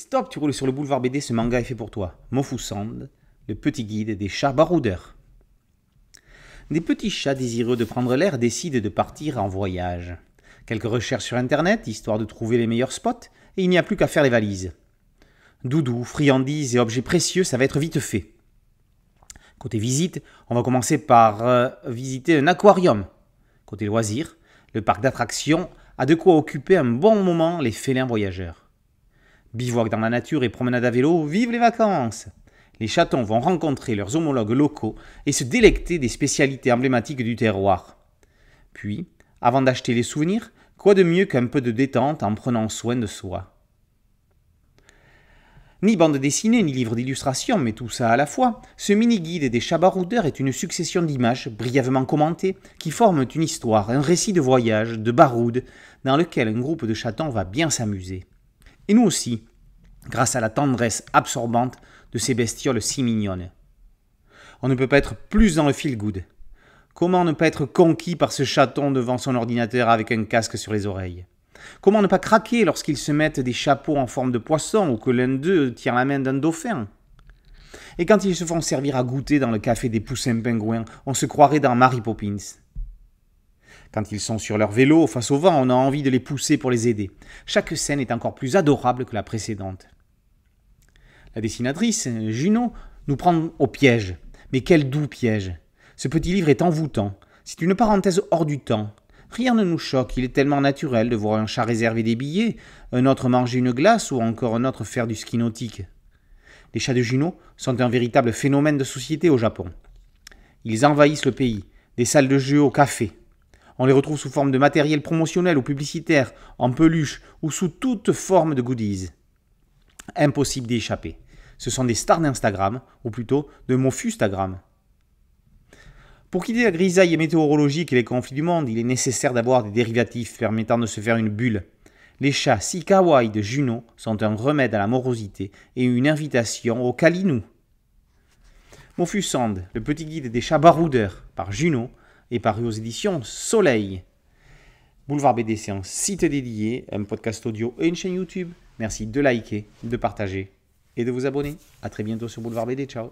stop, tu roules sur le boulevard BD, ce manga est fait pour toi. Mofusand, le petit guide des chats baroudeurs. Des petits chats désireux de prendre l'air décident de partir en voyage. Quelques recherches sur Internet, histoire de trouver les meilleurs spots, et il n'y a plus qu'à faire les valises. Doudou, friandises et objets précieux, ça va être vite fait. Côté visite, on va commencer par euh, visiter un aquarium. Côté loisirs, le parc d'attractions a de quoi occuper un bon moment les félins voyageurs. Bivouac dans la nature et promenade à vélo, vive les vacances Les chatons vont rencontrer leurs homologues locaux et se délecter des spécialités emblématiques du terroir. Puis, avant d'acheter les souvenirs, quoi de mieux qu'un peu de détente en prenant soin de soi ni bande dessinée, ni livre d'illustration, mais tout ça à la fois, ce mini-guide des chat-baroudeurs est une succession d'images, brièvement commentées, qui forment une histoire, un récit de voyage, de baroude, dans lequel un groupe de chatons va bien s'amuser et nous aussi, grâce à la tendresse absorbante de ces bestioles si mignonnes. On ne peut pas être plus dans le feel good. Comment ne pas être conquis par ce chaton devant son ordinateur avec un casque sur les oreilles Comment ne pas craquer lorsqu'ils se mettent des chapeaux en forme de poisson ou que l'un d'eux tient la main d'un dauphin Et quand ils se font servir à goûter dans le café des poussins pingouins, on se croirait dans Mary Poppins. Quand ils sont sur leur vélo, face au vent, on a envie de les pousser pour les aider. Chaque scène est encore plus adorable que la précédente. La dessinatrice, Juno, nous prend au piège. Mais quel doux piège Ce petit livre est envoûtant. C'est une parenthèse hors du temps. Rien ne nous choque, il est tellement naturel de voir un chat réserver des billets, un autre manger une glace ou encore un autre faire du ski nautique. Les chats de Juno sont un véritable phénomène de société au Japon. Ils envahissent le pays, des salles de jeu au café, on les retrouve sous forme de matériel promotionnel ou publicitaire, en peluche ou sous toute forme de goodies. Impossible d'échapper. Ce sont des stars d'Instagram, ou plutôt de mon Instagram. Pour quitter la grisaille météorologique et les conflits du monde, il est nécessaire d'avoir des dérivatifs permettant de se faire une bulle. Les chats si de Juno sont un remède à la morosité et une invitation au Kalinou. Mofusand, le petit guide des chats baroudeurs, par Juno, et paru aux éditions Soleil. Boulevard BD, c'est un site dédié, un podcast audio et une chaîne YouTube. Merci de liker, de partager et de vous abonner. À très bientôt sur Boulevard BD. Ciao